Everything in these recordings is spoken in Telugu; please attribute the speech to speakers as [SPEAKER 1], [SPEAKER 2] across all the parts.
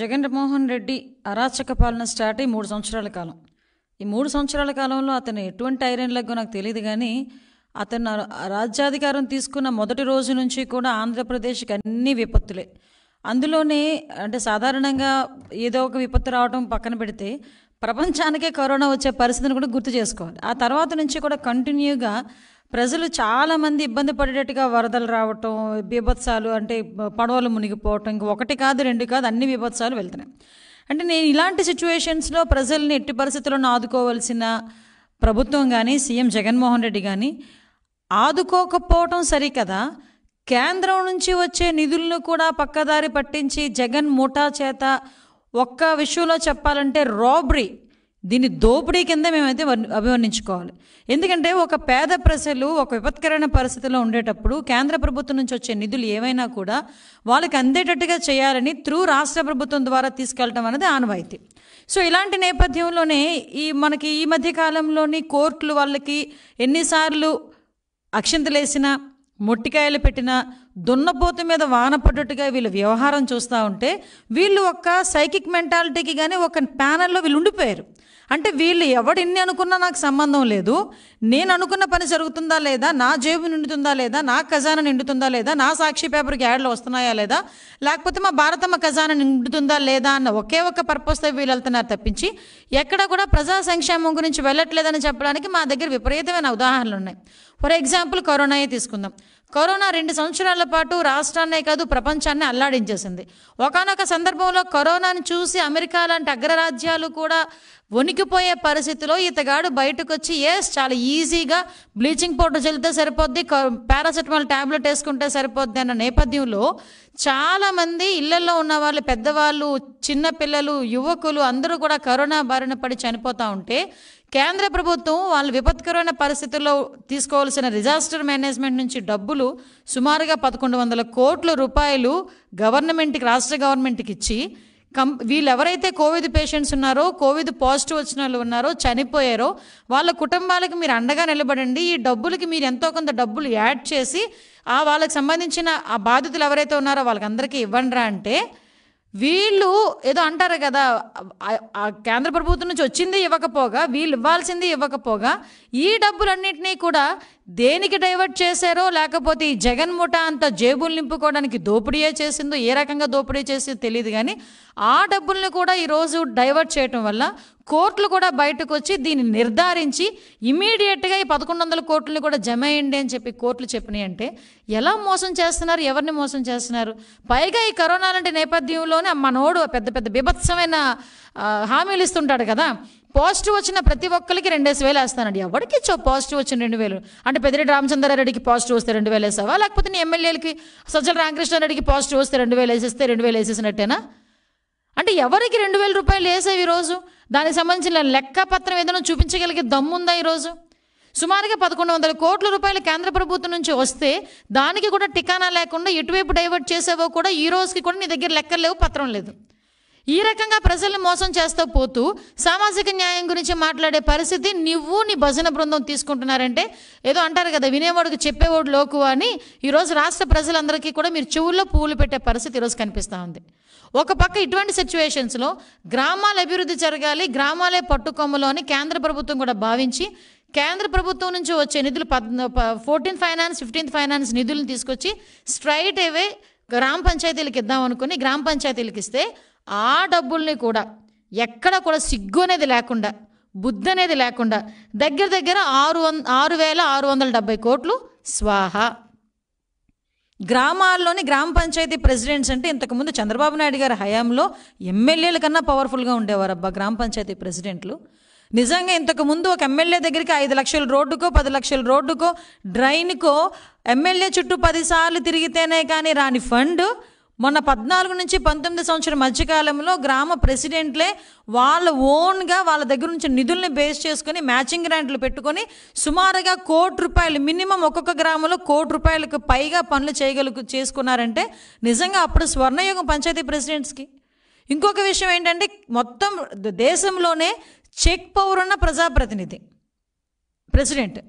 [SPEAKER 1] జగన్మోహన్ రెడ్డి అరాచక పాలన స్టార్ట్ అయ్యి మూడు సంవత్సరాల కాలం ఈ మూడు సంవత్సరాల కాలంలో అతను ఎటువంటి ఐరన్లకు నాకు తెలియదు కానీ అతను రాజ్యాధికారం తీసుకున్న మొదటి రోజు నుంచి కూడా ఆంధ్రప్రదేశ్కి అన్ని విపత్తులే అందులోనే అంటే సాధారణంగా ఏదో ఒక విపత్తు రావడం పక్కన పెడితే ప్రపంచానికే కరోనా వచ్చే పరిస్థితిని కూడా గుర్తు చేసుకోవాలి ఆ తర్వాత నుంచి కూడా కంటిన్యూగా ప్రజలు చాలామంది ఇబ్బంది పడేటట్టుగా వరదలు రావటం బీభత్సాలు అంటే పడవలు మునిగిపోవటం ఇంక ఒకటి కాదు రెండు కాదు అన్ని బీభత్సాలు వెళ్తున్నాయి అంటే నేను ఇలాంటి సిచ్యువేషన్స్లో ప్రజల్ని ఎట్టి పరిస్థితుల్లో ఆదుకోవాల్సిన ప్రభుత్వం కానీ సీఎం జగన్మోహన్ రెడ్డి కానీ ఆదుకోకపోవటం సరికదా కేంద్రం నుంచి వచ్చే నిధులను కూడా పక్కదారి పట్టించి జగన్ ముఠా చేత ఒక్క విషయంలో చెప్పాలంటే రాబ్రీ దీన్ని దోపిడీ కింద మేమైతే అభివర్ణించుకోవాలి ఎందుకంటే ఒక పేద ప్రజలు ఒక విపత్కరణ పరిస్థితిలో ఉండేటప్పుడు కేంద్ర ప్రభుత్వం నుంచి వచ్చే నిధులు ఏవైనా కూడా వాళ్ళకి అందేటట్టుగా చేయాలని త్రూ రాష్ట్ర ప్రభుత్వం ద్వారా తీసుకెళ్ళటం అనేది ఆనవాయితీ సో ఇలాంటి నేపథ్యంలోనే ఈ మనకి ఈ మధ్య కాలంలోని కోర్టులు వాళ్ళకి ఎన్నిసార్లు అక్షింతలేసినా మొట్టికాయలు పెట్టినా దున్నపోతు మీద వాన పడ్డట్టుగా వీళ్ళ వ్యవహారం చూస్తూ ఉంటే వీళ్ళు ఒక సైకిక్ మెంటాలిటీకి కానీ ఒక ప్యానల్లో వీళ్ళు ఉండిపోయారు అంటే వీళ్ళు ఎవడిన్ని అనుకున్నా నాకు సంబంధం లేదు నేను అనుకున్న పని జరుగుతుందా లేదా నా జేబు నిండుతుందా లేదా నా ఖజానా నిండుతుందా లేదా నా సాక్షి పేపర్కి యాడ్లు వస్తున్నాయా లేదా లేకపోతే మా భారతమ్మ ఖజానా నిండుతుందా లేదా అన్న ఒకే ఒక పర్పస్తో వీళ్ళు వెళ్తున్నారు తప్పించి ఎక్కడ కూడా ప్రజా సంక్షేమం గురించి వెళ్ళట్లేదని చెప్పడానికి మా దగ్గర విపరీతమైన ఉదాహరణలు ఉన్నాయి ఫర్ ఎగ్జాంపుల్ కరోనాయే తీసుకుందాం కరోనా రెండు సంవత్సరాల పాటు రాష్ట్రాన్నే కాదు ప్రపంచాన్ని అల్లాడించేసింది ఒకనొక సందర్భంలో కరోనాను చూసి అమెరికా లాంటి అగ్రరాజ్యాలు కూడా వణికిపోయే పరిస్థితిలో ఇతగాడు బయటకు వచ్చి ఎస్ చాలా ఈజీగా బ్లీచింగ్ పౌడర్ చల్లితే సరిపోద్ది పారాసెటమాల్ ట్యాబ్లెట్ వేసుకుంటే సరిపోద్ది అన్న నేపథ్యంలో చాలామంది ఇళ్లలో ఉన్న వాళ్ళు పెద్దవాళ్ళు చిన్నపిల్లలు యువకులు అందరూ కూడా కరోనా బారిన పడి చనిపోతూ ఉంటే కేంద్ర ప్రభుత్వం వాళ్ళు విపత్కరమైన పరిస్థితుల్లో తీసుకోవాల్సిన డిజాస్టర్ మేనేజ్మెంట్ నుంచి డబ్బులు సుమారుగా పదకొండు వందల కోట్ల రూపాయలు గవర్నమెంట్కి రాష్ట్ర గవర్నమెంట్కి ఇచ్చి కం వీళ్ళు ఎవరైతే కోవిడ్ పేషెంట్స్ ఉన్నారో కోవిడ్ పాజిటివ్ వచ్చిన వాళ్ళు ఉన్నారో చనిపోయారో వాళ్ళ కుటుంబాలకు మీరు అండగా నిలబడండి ఈ డబ్బులకి మీరు ఎంతో కొంత డబ్బులు యాడ్ చేసి ఆ వాళ్ళకి సంబంధించిన ఆ బాధితులు ఎవరైతే ఉన్నారో వాళ్ళకందరికీ ఇవ్వండిరా అంటే వీళ్ళు ఏదో అంటారు కదా ఆ కేంద్ర ప్రభుత్వం నుంచి వచ్చింది ఇవ్వకపోగా వీళ్ళు ఇవ్వాల్సింది ఇవ్వకపోగా ఈ డబ్బులన్నింటినీ కూడా దేనికి డైవర్ట్ చేశారో లేకపోతే ఈ జగన్ ముఠా అంత జేబులు నింపుకోవడానికి దోపిడీయే చేసిందో ఏ రకంగా దోపిడీ చేసిందో తెలియదు కానీ ఆ డబ్బుల్ని కూడా ఈరోజు డైవర్ట్ చేయటం వల్ల కోర్టులు కూడా బయటకు వచ్చి దీన్ని నిర్ధారించి ఇమీడియట్గా ఈ పదకొండు వందల కోట్లని కూడా జమ అయ్యండి అని చెప్పి కోర్టులు చెప్పినాయి అంటే ఎలా మోసం చేస్తున్నారు ఎవరిని మోసం చేస్తున్నారు పైగా ఈ కరోనా లాంటి నేపథ్యంలోనే మనోడు పెద్ద పెద్ద బీభత్సమైన హామీలు ఇస్తుంటాడు కదా పాజిటివ్ వచ్చిన ప్రతి ఒక్కరికి రెండేసి వేలు వేస్తానండి ఎవరికి ఇచ్చావు పాజిటివ్ వచ్చిన రెండు వేలు అంటే పెద్దిరెడ్డి రామచంద్రారెడ్డికి పాజిటివ్ వస్తే రెండు వేలు వేసావా లేకపోతే నీ ఎమ్మెల్యేలకి సజ్జల రామకృష్ణారెడ్డికి పాజిటివ్ వస్తే రెండు వేలు వేసేస్తే రెండు వేలు వేసేసినట్టేనా అంటే ఎవరికి రెండు వేల రూపాయలు వేసావు ఈరోజు దానికి సంబంధించిన లెక్క పత్రం ఏదైనా చూపించగలిగే దమ్ముందా ఈరోజు సుమారుగా పదకొండు వందల కోట్ల రూపాయలు కేంద్ర ప్రభుత్వం నుంచి వస్తే దానికి కూడా టికానా లేకుండా ఎటువైపు డైవర్ట్ చేసావో కూడా ఈ రోజుకి కూడా నీ దగ్గర లెక్కలు లేవు పత్రం లేదు ఈ రకంగా ప్రజల్ని మోసం చేస్తూ పోతూ సామాజిక న్యాయం గురించి మాట్లాడే పరిస్థితి నువ్వు నీ భజన బృందం తీసుకుంటున్నారంటే ఏదో అంటారు కదా వినేవాడికి చెప్పేవాడు లోకు అని ఈరోజు రాష్ట్ర ప్రజలందరికీ కూడా మీరు చెవుల్లో పువ్వులు పెట్టే పరిస్థితి ఈరోజు కనిపిస్తూ ఉంది ఒక పక్క ఇటువంటి సిచ్యువేషన్స్లో గ్రామాల అభివృద్ధి జరగాలి గ్రామాలే పట్టుకొమ్మలు అని కేంద్ర ప్రభుత్వం కూడా భావించి కేంద్ర ప్రభుత్వం నుంచి వచ్చే నిధులు పద్ ఫోర్టీన్త్ ఫైనాన్స్ ఫిఫ్టీన్త్ ఫైనాన్స్ నిధులను తీసుకొచ్చి స్ట్రైట్ అవే గ్రామ పంచాయతీలకు ఇద్దాం అనుకుని గ్రామ పంచాయతీలకు ఇస్తే ఆ డబ్బుల్ని కూడా ఎక్కడ కూడా సిగ్గు అనేది లేకుండా బుద్ధి అనేది లేకుండా దగ్గర దగ్గర ఆరు వంద ఆరు వేల ఆరు వందల డెబ్బై కోట్లు స్వాహ గ్రామాల్లోని గ్రామ పంచాయతీ ప్రెసిడెంట్స్ అంటే ఇంతకుముందు చంద్రబాబు నాయుడు గారి హయాంలో ఎమ్మెల్యేల కన్నా పవర్ఫుల్గా ఉండేవారు అబ్బా గ్రామ పంచాయతీ ప్రెసిడెంట్లు నిజంగా ఇంతకుముందు ఒక ఎమ్మెల్యే దగ్గరికి ఐదు లక్షల రోడ్డుకో పది లక్షల రోడ్డుకో డ్రైన్కో ఎమ్మెల్యే చుట్టూ పదిసార్లు తిరిగితేనే కానీ రాని ఫండ్ మొన్న పద్నాలుగు నుంచి పంతొమ్మిది సంవత్సరం మధ్యకాలంలో గ్రామ ప్రెసిడెంట్లే వాళ్ళ ఓన్గా వాళ్ళ దగ్గర నుంచి నిధుల్ని బేస్ చేసుకొని మ్యాచింగ్ గ్రాంట్లు పెట్టుకొని సుమారుగా కోటి రూపాయలు మినిమం ఒక్కొక్క గ్రామంలో కోటి రూపాయలకు పైగా పనులు చేయగలుగు చేసుకున్నారంటే నిజంగా అప్పుడు స్వర్ణయుగం పంచాయతీ ప్రెసిడెంట్స్కి ఇంకొక విషయం ఏంటంటే మొత్తం దేశంలోనే చెక్ పౌరున్న ప్రజాప్రతినిధి ప్రెసిడెంట్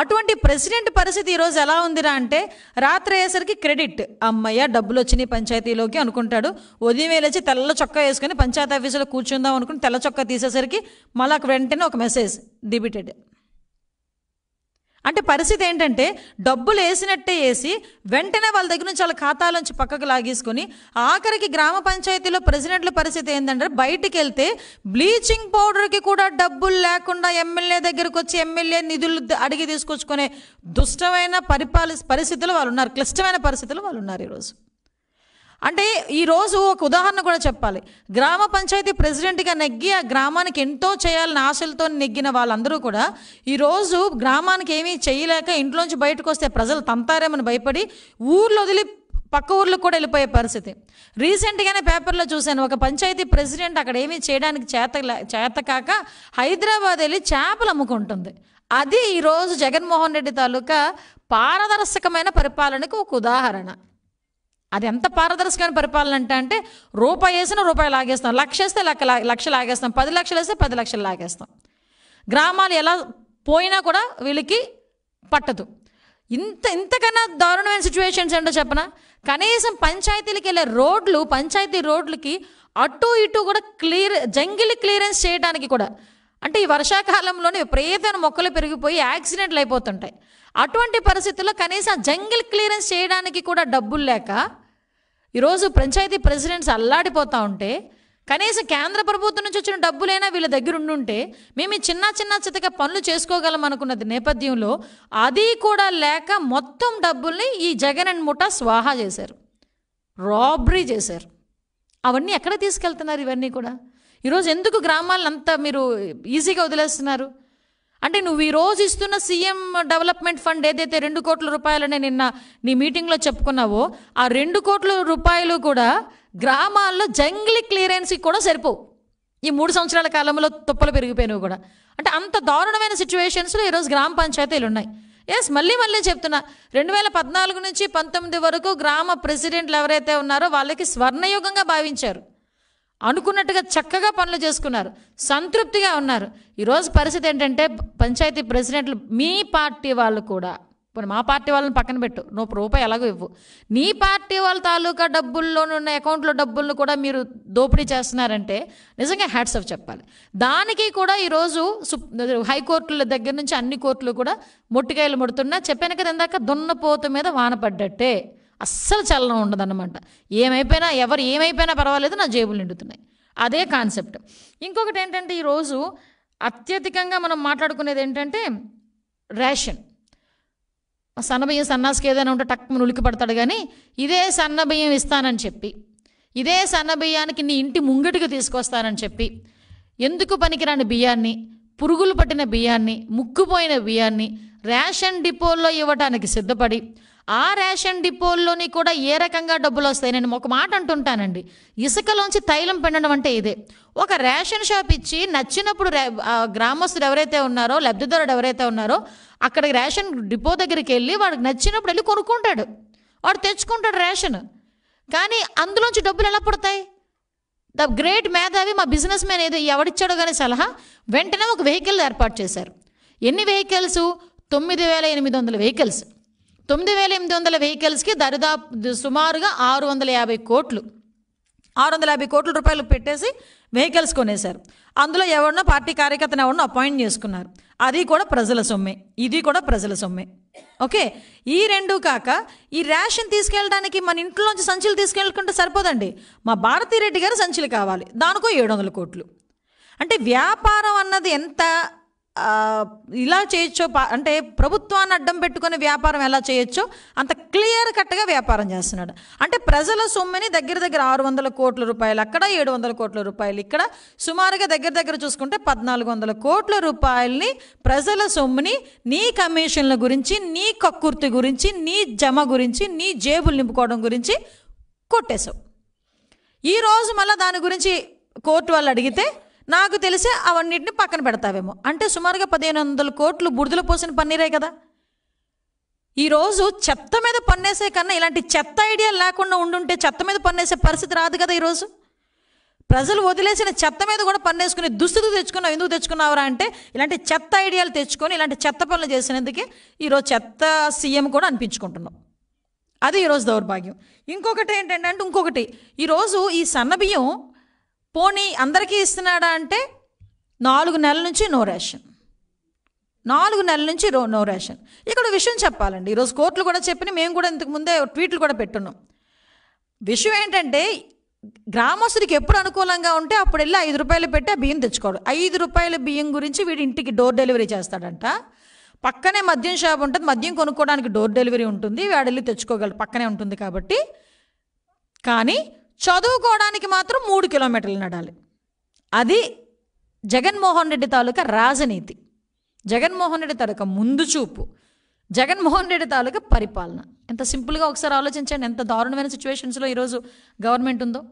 [SPEAKER 1] అటువంటి ప్రెసిడెంట్ పరిస్థితి ఈరోజు ఎలా ఉందిరా అంటే రాత్రి అయ్యేసరికి క్రెడిట్ అమ్మయ్య డబ్బులు వచ్చినాయి పంచాయతీలోకి అనుకుంటాడు ఉదయం వేలేచి తెల్ల చొక్కా వేసుకొని పంచాయతీ ఆఫీసులో కూర్చుందాం అనుకుని తెల్ల చొక్కా తీసేసరికి మళ్ళీ వెంటనే ఒక మెసేజ్ డిబిటెడ్ అంటే పరిస్థితి ఏంటంటే డబ్బులు వేసినట్టే వేసి వెంటనే వాళ్ళ దగ్గర నుంచి వాళ్ళ ఖాతాలోంచి పక్కకు లాగేసుకొని ఆఖరికి గ్రామ పంచాయతీలో ప్రెసిడెంట్ల పరిస్థితి ఏంటంటే బయటికి వెళ్తే బ్లీచింగ్ పౌడర్కి కూడా డబ్బులు లేకుండా ఎమ్మెల్యే దగ్గరకు వచ్చి ఎమ్మెల్యే నిధులు అడిగి తీసుకొచ్చుకునే దుష్టమైన పరిపాలి పరిస్థితులు వాళ్ళు ఉన్నారు క్లిష్టమైన పరిస్థితులు వాళ్ళు ఉన్నారు ఈరోజు అంటే ఈరోజు ఒక ఉదాహరణ కూడా చెప్పాలి గ్రామ పంచాయతీ ప్రెసిడెంట్గా నెగ్గి ఆ గ్రామానికి ఎంతో చేయాలని ఆశలతో నెగ్గిన వాళ్ళందరూ కూడా ఈరోజు గ్రామానికి ఏమీ చేయలేక ఇంట్లోంచి బయటకు వస్తే ప్రజలు తంతారేమని భయపడి ఊర్లో వదిలి పక్క ఊర్లకు కూడా వెళ్ళిపోయే పరిస్థితి రీసెంట్గానే పేపర్లో చూశాను ఒక పంచాయతీ ప్రెసిడెంట్ అక్కడ ఏమీ చేయడానికి చేత చేత కాక హైదరాబాద్ వెళ్ళి చేపలు అమ్ముకుంటుంది అది ఈరోజు జగన్మోహన్ రెడ్డి తాలూకా పారదర్శకమైన పరిపాలనకు ఒక ఉదాహరణ అది ఎంత పారదర్శకమైన పరిపాలన అంటే అంటే రూపాయి వేసిన రూపాయి లాగేస్తాం లక్ష వేస్తే లక్ష లక్ష లాగేస్తాం పది లక్షలు వేస్తే పది లక్షలు లాగేస్తాం గ్రామాలు ఎలా పోయినా కూడా వీళ్ళకి పట్టదు ఇంత ఇంతకన్నా దారుణమైన సిచ్యువేషన్స్ ఏంటో చెప్పనా కనీసం పంచాయతీలకు వెళ్ళే రోడ్లు పంచాయతీ రోడ్లకి అటు ఇటు కూడా క్లియర్ జంగిల్ క్లియరెన్స్ చేయడానికి కూడా అంటే ఈ వర్షాకాలంలోనే విపరీతమైన మొక్కలు పెరిగిపోయి యాక్సిడెంట్లు అయిపోతుంటాయి అటువంటి పరిస్థితుల్లో కనీసం జంగిల్ క్లియరెన్స్ చేయడానికి కూడా డబ్బులు లేక ఈరోజు పంచాయతీ ప్రెసిడెంట్స్ అల్లాడిపోతూ ఉంటే కనీసం కేంద్ర ప్రభుత్వం నుంచి వచ్చిన డబ్బులైనా వీళ్ళ దగ్గర ఉండుంటే మేము చిన్న చిన్న చితక పనులు చేసుకోగలం అనుకున్నది నేపథ్యంలో అది కూడా లేక మొత్తం డబ్బుల్ని ఈ జగన్ అండ్ ముఠా స్వాహా చేశారు రాబరీ చేశారు అవన్నీ ఎక్కడ తీసుకెళ్తున్నారు ఇవన్నీ కూడా ఈరోజు ఎందుకు గ్రామాలను అంతా మీరు ఈజీగా వదిలేస్తున్నారు అంటే నువ్వు ఈ రోజు ఇస్తున్న సీఎం డెవలప్మెంట్ ఫండ్ ఏదైతే రెండు కోట్ల రూపాయలనే నిన్న నీ మీటింగ్లో చెప్పుకున్నావో ఆ రెండు కోట్ల రూపాయలు కూడా గ్రామాల్లో జంగ్లీ క్లియరెన్స్కి కూడా సరిపోవు ఈ మూడు సంవత్సరాల కాలంలో తుప్పలు పెరిగిపోయినవి కూడా అంటే అంత దారుణమైన సిచ్యువేషన్స్లో ఈరోజు గ్రామ పంచాయతీలు ఉన్నాయి ఎస్ మళ్ళీ మళ్ళీ చెప్తున్నా రెండు వేల పద్నాలుగు నుంచి పంతొమ్మిది వరకు గ్రామ ప్రెసిడెంట్లు ఎవరైతే ఉన్నారో వాళ్ళకి స్వర్ణయుగంగా భావించారు అనుకున్నట్టుగా చక్కగా పనులు చేసుకున్నారు సంతృప్తిగా ఉన్నారు ఈరోజు పరిస్థితి ఏంటంటే పంచాయతీ ప్రెసిడెంట్లు మీ పార్టీ వాళ్ళు కూడా ఇప్పుడు మా పార్టీ వాళ్ళని పక్కన పెట్టు నువ్వు రూపాయి ఎలాగో ఇవ్వు నీ పార్టీ వాళ్ళ తాలూకా ఉన్న అకౌంట్లో డబ్బులను కూడా మీరు దోపిడీ చేస్తున్నారంటే నిజంగా హ్యాట్స్ ఆఫ్ చెప్పాలి దానికి కూడా ఈరోజు హైకోర్టుల దగ్గర నుంచి అన్ని కోర్టులు కూడా మొట్టికాయలు ముడుతున్నా చెప్పాను కదా ఇందాక దున్నపోత మీద వానపడ్డట్టే అస్సలు చలనం ఉండదన్నమాట ఏమైపోయినా ఎవరు ఏమైపోయినా పర్వాలేదు నా జేబులు నిండుతున్నాయి అదే కాన్సెప్ట్ ఇంకొకటి ఏంటంటే ఈరోజు అత్యధికంగా మనం మాట్లాడుకునేది ఏంటంటే రేషన్ సన్నబియ్యం సన్నాసుకి ఏదైనా ఉంటే టక్కున నులికి పడతాడు కానీ ఇదే సన్నబియ్యం ఇస్తానని చెప్పి ఇదే సన్నబియ్యానికి నీ ఇంటి ముంగటికి తీసుకొస్తానని చెప్పి ఎందుకు పనికిరాని బియ్యాన్ని పురుగులు పట్టిన బియ్యాన్ని ముక్కుపోయిన బియ్యాన్ని రేషన్ డిపోల్లో ఇవ్వటానికి సిద్ధపడి ఆ రేషన్ డిపోల్లోని కూడా ఏ రకంగా డబ్బులు వస్తాయి నేను ఒక మాట అంటుంటానండి ఇసుకలోంచి తైలం పిండడం అంటే ఇదే ఒక రేషన్ షాప్ ఇచ్చి నచ్చినప్పుడు గ్రామస్తులు ఎవరైతే ఉన్నారో లబ్ధిదారుడు ఎవరైతే ఉన్నారో అక్కడికి రేషన్ డిపో దగ్గరికి వెళ్ళి వాడికి నచ్చినప్పుడు వెళ్ళి కొనుక్కుంటాడు వాడు తెచ్చుకుంటాడు రేషన్ కానీ అందులోంచి డబ్బులు ఎలా పడతాయి ద గ్రేట్ మేధావి మా బిజినెస్ మ్యాన్ ఏదో ఎవడిచ్చాడో కానీ సలహా వెంటనే ఒక వెహికల్ ఏర్పాటు చేశారు ఎన్ని వెహికల్స్ తొమ్మిది వేల ఎనిమిది వందల వెహికల్స్ తొమ్మిది వేల ఎనిమిది వందల వెహికల్స్కి దరిదాపు సుమారుగా ఆరు వందల యాభై కోట్లు ఆరు వందల యాభై కోట్ల రూపాయలు పెట్టేసి వెహికల్స్ కొనేశారు అందులో ఎవరినో పార్టీ కార్యకర్తను ఎవరినో అపాయింట్ చేసుకున్నారు అది కూడా ప్రజల సొమ్మే ఇది కూడా ప్రజల సొమ్మే ఓకే ఈ రెండు కాక ఈ రేషన్ తీసుకెళ్ళడానికి మన ఇంట్లోంచి సంచులు తీసుకెళ్ళకుంటే సరిపోదండి మా భారతీ రెడ్డి గారు సంచులు కావాలి దానికో ఏడు వందల కోట్లు అంటే వ్యాపారం అన్నది ఎంత ఇలా చేయొచ్చో అంటే ప్రభుత్వాన్ని అడ్డం పెట్టుకునే వ్యాపారం ఎలా చేయొచ్చో అంత క్లియర్ కట్గా వ్యాపారం చేస్తున్నాడు అంటే ప్రజల సొమ్ముని దగ్గర దగ్గర ఆరు వందల కోట్ల రూపాయలు అక్కడ ఏడు వందల కోట్ల రూపాయలు ఇక్కడ సుమారుగా దగ్గర దగ్గర చూసుకుంటే పద్నాలుగు వందల కోట్ల రూపాయలని ప్రజల సొమ్ముని నీ కమిషన్ల గురించి నీ కక్కుర్తి గురించి నీ జమ గురించి నీ జేబులు నింపుకోవడం గురించి కొట్టేశావు ఈరోజు మళ్ళీ దాని గురించి కోర్టు వాళ్ళు అడిగితే నాకు తెలిసి అవన్నిటిని పక్కన పెడతావేమో అంటే సుమారుగా పదిహేను వందల కోట్లు బుడిదలు పోసిన పన్నీరే కదా ఈరోజు చెత్త మీద పన్నేసే కన్నా ఇలాంటి చెత్త ఐడియా లేకుండా ఉండుంటే చెత్త మీద పన్నేసే పరిస్థితి రాదు కదా ఈరోజు ప్రజలు వదిలేసిన చెత్త మీద కూడా పన్నేసుకుని దుస్తులు తెచ్చుకున్నావు ఎందుకు తెచ్చుకున్నావురా అంటే ఇలాంటి చెత్త ఐడియాలు తెచ్చుకొని ఇలాంటి చెత్త పనులు చేసినందుకే ఈరోజు చెత్త సీఎం కూడా అనిపించుకుంటున్నాం అది ఈరోజు దౌర్భాగ్యం ఇంకొకటి ఏంటంటే ఇంకొకటి ఈరోజు ఈ సన్నబియ్యం పోనీ అందరికీ ఇస్తున్నాడా అంటే నాలుగు నెలల నుంచి నో రేషన్ నాలుగు నెలల నుంచి రో నో రేషన్ ఇక్కడ విషయం చెప్పాలండి ఈరోజు కోర్టులు కూడా చెప్పిన మేము కూడా ఇంతకు ముందే ట్వీట్లు కూడా పెట్టున్నాం విషయం ఏంటంటే గ్రామస్తుడికి ఎప్పుడు అనుకూలంగా ఉంటే అప్పుడు వెళ్ళి ఐదు రూపాయలు పెట్టి ఆ బియ్యం తెచ్చుకోడు ఐదు రూపాయల బియ్యం గురించి వీడి ఇంటికి డోర్ డెలివరీ చేస్తాడంట పక్కనే మద్యం షాప్ ఉంటుంది మద్యం కొనుక్కోవడానికి డోర్ డెలివరీ ఉంటుంది వాడు వెళ్ళి తెచ్చుకోగలడు పక్కనే ఉంటుంది కాబట్టి కానీ చదువుకోవడానికి మాత్రం మూడు కిలోమీటర్లు నడాలి అది జగన్మోహన్ రెడ్డి తాలూకా రాజనీతి జగన్మోహన్ రెడ్డి తాలూకా ముందు చూపు జగన్మోహన్ రెడ్డి తాలూకా పరిపాలన ఎంత సింపుల్గా ఒకసారి ఆలోచించండి ఎంత దారుణమైన సిచ్యువేషన్స్లో ఈరోజు గవర్నమెంట్ ఉందో